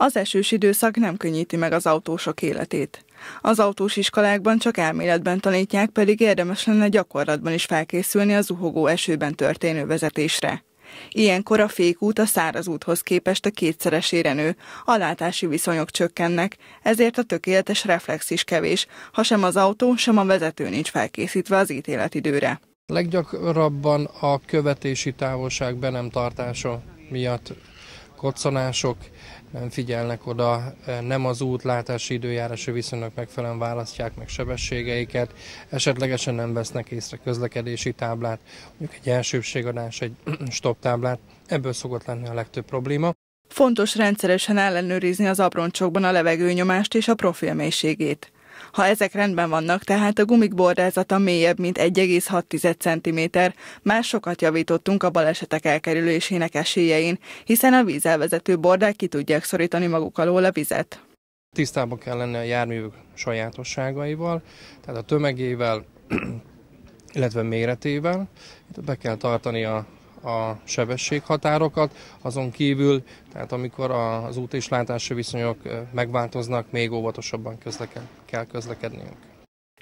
Az esős időszak nem könnyíti meg az autósok életét. Az autós iskolákban csak elméletben tanítják, pedig érdemes lenne gyakorlatban is felkészülni az zuhogó esőben történő vezetésre. Ilyenkor a fékút a száraz úthoz képest a kétszeresére nő, a látási viszonyok csökkennek, ezért a tökéletes reflex is kevés, ha sem az autó, sem a vezető nincs felkészítve az ítéletidőre. Leggyakrabban a követési távolság be nem tartása miatt koccanások, nem figyelnek oda, nem az útlátási időjárási viszonylag megfelelően választják meg sebességeiket, esetlegesen nem vesznek észre közlekedési táblát, mondjuk egy elsőbségadás, egy stop táblát, ebből szokott lenni a legtöbb probléma. Fontos rendszeresen ellenőrizni az abroncsokban a levegőnyomást és a profilmélységét ha ezek rendben vannak, tehát a gumik bordázata mélyebb, mint 1,6 cm, már sokat javítottunk a balesetek elkerülésének esélyein, hiszen a vízelvezető bordák ki tudják szorítani maguk alól a vizet. Tisztában kell lenni a járművük sajátosságaival, tehát a tömegével, illetve méretével. Itt be kell tartani a a sebességhatárokat, azon kívül, tehát amikor az út és látási viszonyok megváltoznak, még óvatosabban közleke kell közlekedniünk.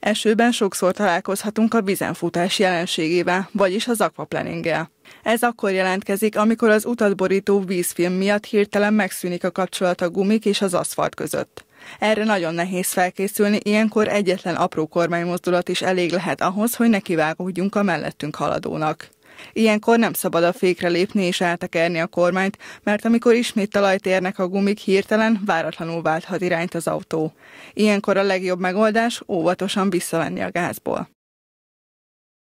Esőben sokszor találkozhatunk a vizenfutás jelenségével, vagyis az aquaplaninggel. Ez akkor jelentkezik, amikor az utat borító vízfilm miatt hirtelen megszűnik a kapcsolat a gumik és az aszfalt között. Erre nagyon nehéz felkészülni, ilyenkor egyetlen apró kormánymozdulat is elég lehet ahhoz, hogy nekivágódjunk a mellettünk haladónak. Ilyenkor nem szabad a fékre lépni és eltekerni a kormányt, mert amikor ismét talajt érnek a gumik, hirtelen váratlanul válthat irányt az autó. Ilyenkor a legjobb megoldás óvatosan visszavenni a gázból.